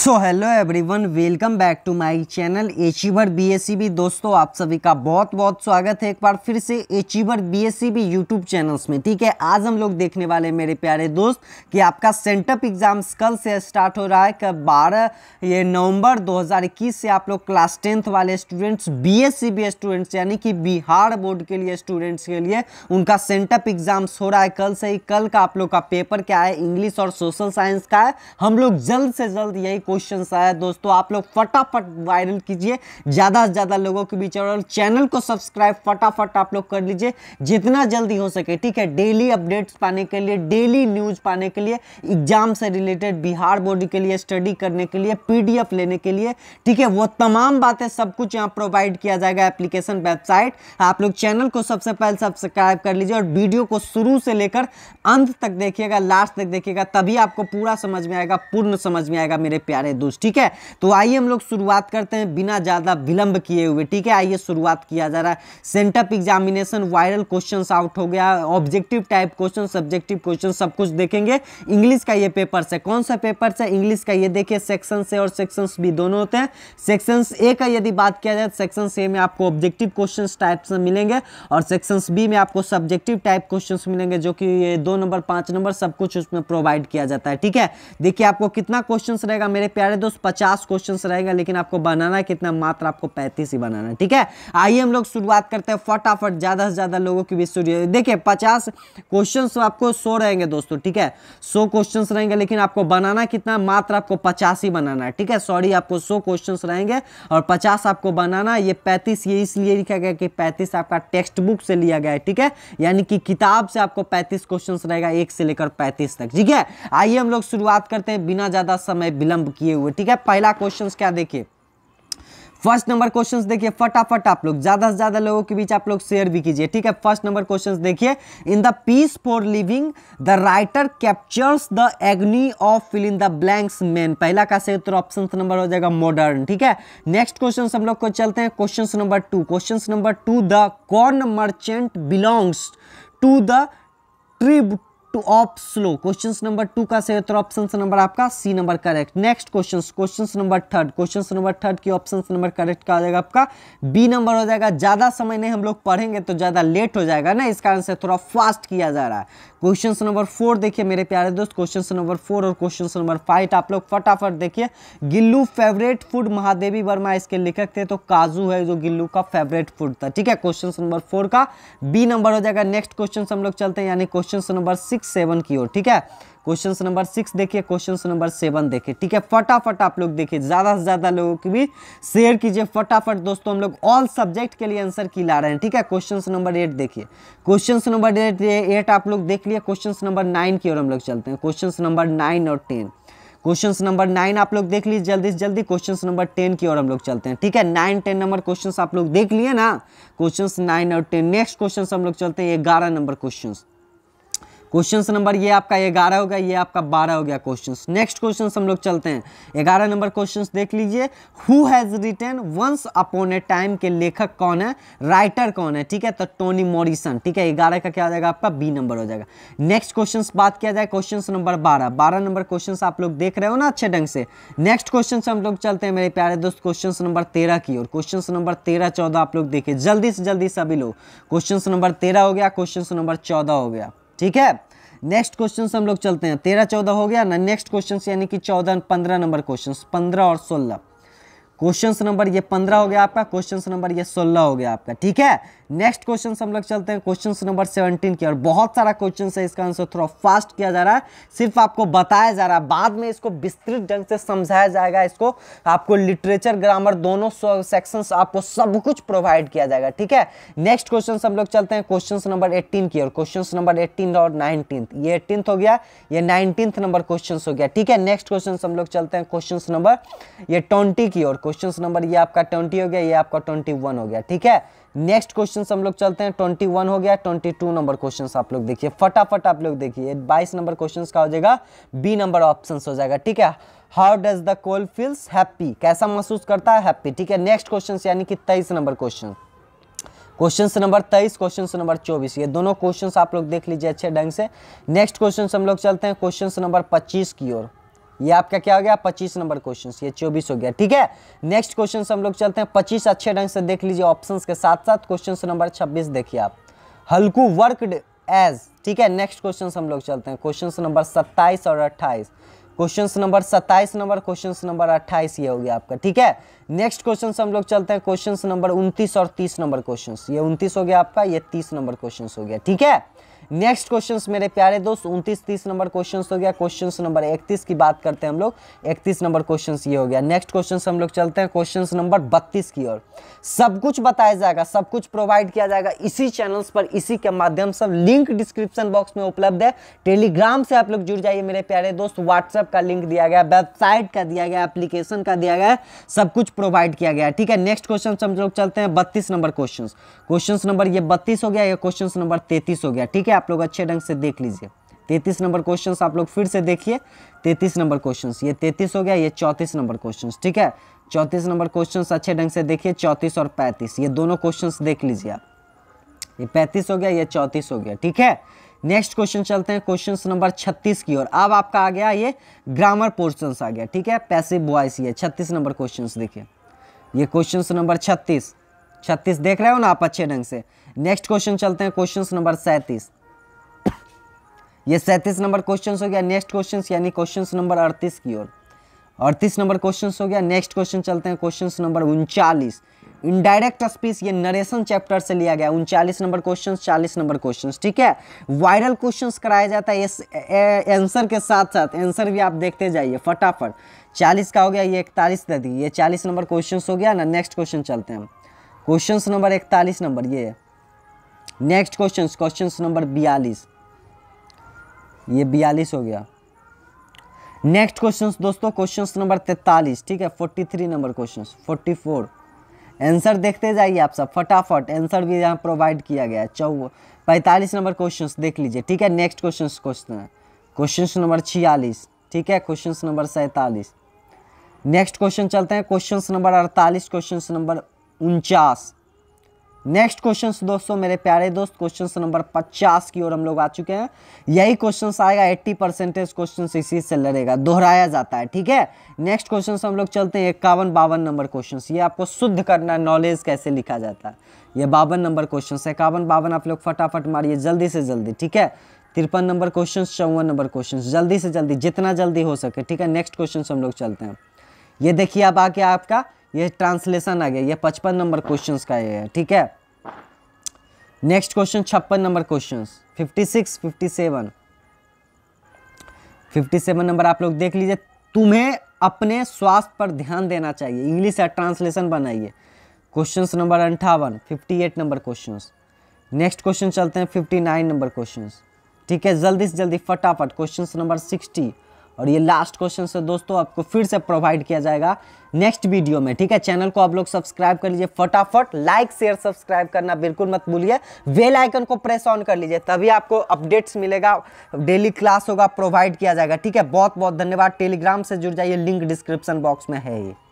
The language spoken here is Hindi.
so hello everyone welcome back to my channel achiever BSCB दोस्तों आप सभी का बहुत बहुत स्वागत है एक बार फिर से एचीवर बीएससीबी यूट्यूब चैनल्स में ठीक है आज हम लोग देखने वाले मेरे प्यारे दोस्त कि आपका सेंटअप एग्जाम्स कल से स्टार्ट हो रहा है कब बारह ये नवंबर 2021 से आप लोग क्लास टेंथ वाले स्टूडेंट्स बी स्टूडेंट्स यानी कि बिहार बोर्ड के लिए स्टूडेंट्स के लिए उनका सेंटअप एग्जाम्स हो रहा है कल से ही कल का आप लोग का पेपर क्या है इंग्लिश और सोशल साइंस का है हम लोग जल्द से जल्द यही क्वेश्चन आया दोस्तों आप लोग फटाफट वायरल कीजिए ज़्यादा से ज़्यादा लोगों के बीच और चैनल को सब्सक्राइब फटाफट आप लोग कर लीजिए जितना जल्दी हो सके ठीक है डेली अपडेट्स पाने के लिए डेली न्यूज पाने के लिए एग्जाम से रिलेटेड बिहार बोर्ड के लिए स्टडी करने के लिए पीडीएफ लेने के लिए ठीक है वो तमाम बातें सब कुछ यहाँ प्रोवाइड किया जाएगा एप्लीकेशन वेबसाइट आप लोग चैनल को सबसे पहले सब्सक्राइब कर लीजिए और वीडियो को शुरू से लेकर अंत तक देखिएगा लास्ट तक देखिएगा तभी आपको पूरा समझ में आएगा पूर्ण समझ में आएगा मेरे प्यार जा रहे हैं दोस्त ठीक है तो आइए हम लोग शुरुआत करते हैं बिना ज़्यादा विलंब किए हुए ठीक है आइए शुरुआत किया जा रहा है sent up examination viral question out हो गया objective type question subjective question सब कुछ देखेंगे इंग्लिश का ये पेपर से कौन सा पेपर से इंग्लिश का ये देखिए सेक्शन से और सेक्शन भी दोनों होते हैं सेक्शन ए का यदि बात किया जाए सेक्शन ए में आपको ऑब्जेक्टिव क्वेश्चन टाइप्स मिलेंगे और सेक्शन बी में आपको सब्जेक्टिव टाइप क्वेश्चन मिलेंगे जो कि ये दो नंबर पांच नंबर सब कुछ उसमें प्रोवाइड किया जाता है ठीक है देखिए आपको कितना क्वेश्चन रहेगा मेरे प्यारे दोस्त पचास क्वेश्चन रहेगा लेकिन आपको बनाना कितना मात्र आपको पैंतीस ही बनाना ठीक है आइए हम लोग शुरुआत करते हैं फटाफट ज़्यादा से ज़्यादा लोगों की भी सूर्य देखिए पचास क्वेश्चन तो आपको सो रहेंगे दोस्तों ठीक है सो क्वेश्चन रहेंगे लेकिन आपको बनाना कितना मात्र आपको पचास ही बनाना है ठीक है सॉरी आपको सो क्वेश्चन रहेंगे और पचास आपको बनाना ये पैंतीस ये इसलिए लिखा गया कि पैंतीस आपका टेक्स्ट बुक से लिया गया है ठीक है यानी कि किताब से आपको पैंतीस क्वेश्चन रहेगा एक से लेकर पैंतीस तक ठीक है आइए हम लोग शुरुआत करते हैं बिना ज़्यादा समय विलंब किए हुए ठीक है पहला क्वेश्चन क्या देखिए फर्स्ट नंबर क्वेश्चंस देखिए फटाफट आप लोग ज्यादा से ज्यादा लोगों के बीच आप लोग शेयर भी कीजिए ठीक है फर्स्ट नंबर क्वेश्चंस देखिए in the piece for living the writer captures the agony of fill in the blanks मैन पहला का सही उत्तर ऑप्शन नंबर हो जाएगा मॉडर्न ठीक है नेक्स्ट क्वेश्चन हम लोग को चलते हैं question number two question number two the corn merchant belongs to the tribe to slow question number two का सही उत्तर ऑप्शन नंबर आपका C number correct next question question number third question number third की ऑप्शन नंबर करेक्ट का हो जाएगा आपका बी नंबर हो जाएगा ज्यादा समय नहीं हम लोग पढ़ेंगे तो ज्यादा लेट हो जाएगा ना इस कारण से थोड़ा फास्ट किया जा रहा है क्वेश्चन नंबर फोर देखिए मेरे प्यारे दोस्त क्वेश्चन नंबर फोर और क्वेश्चन नंबर फाइव आप लोग फटाफट देखिए गिल्लू फेवरेट फूड महादेवी वर्मा इसके लिखक थे तो काजू है जो गिल्लू का फेवरेट फूड था ठीक है क्वेश्चन नंबर फोर का बी नंबर हो जाएगा नेक्स्ट क्वेश्चन हम लोग चलते हैं यानी question number six six seven की ओर ठीक है क्वेश्चन नंबर सिक्स देखिए क्वेश्चन नंबर सेवन देखिए ठीक है फटाफट आप लोग देखिए ज़्यादा से ज़्यादा लोगों की भी शेयर कीजिए फटाफट दोस्तों हम लोग ऑल सब्जेक्ट के लिए आंसर की ला रहे हैं ठीक है क्वेश्चन नंबर एट देखिए क्वेश्चन नंबर एट एट आप लोग देख लिए क्वेश्चन नंबर नाइन की ओर हम लोग चलते हैं क्वेश्चन नंबर नाइन और टेन क्वेश्चन नंबर नाइन आप लोग देख लीजिए जल्दी से जल्दी क्वेश्चन नंबर टेन की ओर हम लोग चलते हैं ठीक है नाइन टेन नंबर क्वेश्चन आप लोग देख लिए ना क्वेश्चन नाइन और टेन नेक्स्ट क्वेश्चन हम लोग चलते हैं ग्यारह नंबर क्वेश्चन क्वेश्चन नंबर ये आपका ग्यारह हो गया ये आपका बारह हो गया क्वेश्चन नेक्स्ट क्वेश्चन हम लोग चलते हैं ग्यारह नंबर क्वेश्चन देख लीजिए who has written once upon a time के लेखक कौन है राइटर कौन है ठीक है तो टोनी मॉरिसन ठीक है ग्यारह का क्या हो जाएगा आपका बी नंबर हो जाएगा नेक्स्ट क्वेश्चन बात किया जाए क्वेश्चन नंबर बारह बारह नंबर क्वेश्चन आप लोग देख रहे हो ना अच्छे ढंग से नेक्स्ट क्वेश्चन हम लोग चलते हैं मेरे प्यारे दोस्त क्वेश्चन नंबर तेरह की और क्वेश्चन नंबर तेरह चौदह आप लोग देखिए जल्दी से जल्दी सभी लोग क्वेश्चन नंबर तेरह हो गया क्वेश्चन नंबर चौदह हो गया ठीक है नेक्स्ट क्वेश्चन हम लोग चलते हैं तेरह चौदह हो गया ना नेक्स्ट क्वेश्चन यानी कि चौदह पंद्रह नंबर क्वेश्चन पंद्रह और सोलह क्वेश्चन नंबर ये पंद्रह हो गया आपका क्वेश्चन नंबर ये सोलह हो गया आपका ठीक है नेक्स्ट क्वेश्चन हम लोग चलते हैं क्वेश्चन नंबर सेवनटीन की और बहुत सारा क्वेश्चन है इसका आंसर थोड़ा फास्ट किया जा रहा है सिर्फ आपको बताया जा रहा है बाद में इसको विस्तृत ढंग से समझाया जाएगा इसको आपको लिटरेचर ग्रामर दोनों सेक्शन आपको सब कुछ प्रोवाइड किया जाएगा ठीक है नेक्स्ट क्वेश्चन हम लोग चलते हैं क्वेश्चन नंबर एट्टीन की और क्वेश्चन नंबर एट्टीन और नाइनटीन ये एट्टीन हो गया ये नाइनटीन नंबर क्वेश्चन हो गया ठीक है नेक्स्ट क्वेश्चन हम लोग चलते हैं क्वेश्चन नंबर ये ट्वेंटी की और क्वेश्चन नंबर ये आपका ट्वेंटी हो गया ये आपका ट्वेंटी वन हो गया ठीक है नेक्स्ट क्वेश्चन हम लोग चलते हैं ट्वेंटी वन हो गया ट्वेंटी टू नंबर क्वेश्चन आप लोग देखिए फटाफट आप लोग देखिए बाईस नंबर क्वेश्चन का हो जाएगा बी नंबर ऑप्शन हो जाएगा ठीक है how does the coal feels happy कैसा महसूस करता है हैप्पी ठीक है नेक्स्ट क्वेश्चन यानी कि तेईस नंबर क्वेश्चन क्वेश्चन नंबर तेईस क्वेश्चन नंबर चौबीस ये दोनों क्वेश्चन आप लोग देख लीजिए अच्छे ढंग से नेक्स्ट क्वेश्चन हम लोग चलते हैं क्वेश्चन नंबर पच्चीस की ओर ये आपका क्या हो गया पच्चीस नंबर क्वेश्चन ये चौबीस हो गया ठीक है नेक्स्ट क्वेश्चन हम लोग चलते हैं पच्चीस अच्छे ढंग से देख लीजिए ऑप्शन के साथ साथ क्वेश्चन नंबर छब्बीस देखिए आप हल्कू वर्क एज ठीक है नेक्स्ट क्वेश्चन हम लोग चलते हैं क्वेश्चन नंबर सत्ताईस और अट्ठाईस question number 27 number question number 28 ये हो गया आपका ठीक है नेक्स्ट क्वेश्चन हम लोग चलते हैं क्वेश्चन नंबर उन्तीस और तीस नंबर क्वेश्चन ये उन्तीस हो गया आपका ये तीस नंबर क्वेश्चन हो गया ठीक है नेक्स्ट क्वेश्चन मेरे प्यारे दोस्त उनतीस तीस नंबर क्वेश्चन हो गया क्वेश्चन नंबर इकतीस की बात करते हैं हम लोग इकतीस नंबर क्वेश्चन ये हो गया नेक्स्ट क्वेश्चन हम लोग चलते हैं क्वेश्चन नंबर बत्तीस की ओर सब कुछ बताया जाएगा सब कुछ प्रोवाइड किया जाएगा इसी चैनल्स पर इसी के माध्यम से लिंक डिस्क्रिप्शन बॉक्स में उपलब्ध है टेलीग्राम से आप लोग जुड़ जाइए मेरे प्यारे दोस्त व्हाट्सएप का लिंक दिया गया वेबसाइट का दिया गया एप्लीकेशन का दिया गया सब कुछ प्रोवाइड किया गया ठीक है नेक्स्ट क्वेश्चन हम लोग चलते हैं बत्तीस नंबर क्वेश्चन क्वेश्चन नंबर ये बत्तीस हो गया या क्वेश्चन नंबर तैतीस हो गया ठीक है आप लोग अच्छे ढंग से देख लीजिए तैतीस नंबर क्वेश्चन आप लोग फिर से देखिए तैतीस नंबर क्वेश्चन ये तैतीस हो गया ये चौंतीस नंबर क्वेश्चन ठीक है चौंतीस नंबर क्वेश्चन अच्छे ढंग से देखिए चौंतीस और पैंतीस ये दोनों क्वेश्चन देख लीजिए आप ये पैंतीस हो गया ये चौंतीस हो गया ठीक है नेक्स्ट क्वेश्चन चलते हैं क्वेश्चन नंबर 36 की ओर अब आपका आ गया ये ग्रामर पोर्शन आ गया ठीक है पैसिव वॉइस ये 36 नंबर क्वेश्चन देखिए ये क्वेश्चन नंबर 36 36 देख रहे हो ना आप अच्छे ढंग से नेक्स्ट क्वेश्चन चलते हैं क्वेश्चन नंबर 37 ये सैंतीस नंबर क्वेश्चन हो गया नेक्स्ट क्वेश्चन यानी क्वेश्चन नंबर अड़तीस की ओर अड़तीस नंबर क्वेश्चन हो गया नेक्स्ट क्वेश्चन चलते हैं क्वेश्चन नंबर उनचालीस इनडायरेक्ट स्पीच ये नरेशन चैप्टर से लिया गया उनचालीस नंबर क्वेश्चन चालीस नंबर क्वेश्चन ठीक है वायरल क्वेश्चन कराया जाता है आंसर के साथ साथ आंसर भी आप देखते जाइए फटाफट चालीस का हो गया ये इकतालीस दे दी ये चालीस नंबर क्वेश्चन हो गया ना नेक्स्ट क्वेश्चन चलते हैं क्वेश्चन नंबर इकतालीस नंबर ये नेक्स्ट क्वेश्चन क्वेश्चन नंबर बयालीस ये बयालीस हो गया नेक्स्ट क्वेश्चंस दोस्तों क्वेश्चंस नंबर तैतालीस ठीक है forty three number questions forty four answer देखते जाइए आप सब फटाफट आंसर भी यहाँ प्रोवाइड किया गया है चौ पैंतालीस नंबर क्वेश्चंस देख लीजिए ठीक है next question question question number छियालीस ठीक है क्वेश्चन नंबर सैंतालीस नेक्स्ट क्वेश्चन चलते हैं क्वेश्चन नंबर अड़तालीस क्वेश्चन नंबर उनचास नेक्स्ट क्वेश्चन दोस्तों मेरे प्यारे दोस्त क्वेश्चन नंबर 50 की ओर हम लोग आ चुके हैं यही क्वेश्चन आएगा 80 परसेंटेज क्वेश्चन इसी से लड़ेगा दोहराया जाता है ठीक है नेक्स्ट क्वेश्चन हम लोग चलते हैं इक्यावन बावन नंबर क्वेश्चन ये आपको शुद्ध करना है नॉलेज कैसे लिखा जाता है ये बावन नंबर क्वेश्चन है इक्यावन बावन आप लोग फटाफट मारिए जल्दी से जल्दी ठीक है तिरपन नंबर क्वेश्चन चौवन नंबर क्वेश्चन जल्दी से जल्दी जितना जल्दी हो सके ठीक है नेक्स्ट क्वेश्चन हम लोग चलते हैं ये देखिए अब आके आपका ये ट्रांसलेशन आ गया ये पचपन नंबर क्वेश्चन का ये है ठीक है नेक्स्ट क्वेश्चन छप्पन number question fifty six fifty seven fifty seven number आप लोग देख लीजिए तुम्हें अपने स्वास्थ्य पर ध्यान देना चाहिए इंग्लिश या ट्रांसलेशन बनाइए क्वेश्चन नंबर अंठावन fifty eight number question next question चलते हैं फिफ्टी नाइन नंबर क्वेश्चन ठीक है जल्दी से जल्दी फटाफट क्वेश्चन नंबर सिक्सटी और ये लास्ट क्वेश्चन से दोस्तों आपको फिर से प्रोवाइड किया जाएगा नेक्स्ट वीडियो में ठीक है चैनल को आप लोग सब्सक्राइब कर लीजिए फटाफट लाइक शेयर सब्सक्राइब करना बिल्कुल मत भूलिए वेल आइकन को प्रेस ऑन कर लीजिए तभी आपको अपडेट्स मिलेगा डेली क्लास होगा प्रोवाइड किया जाएगा ठीक है बहुत बहुत धन्यवाद टेलीग्राम से जुड़ जाइए लिंक डिस्क्रिप्शन बॉक्स में है ये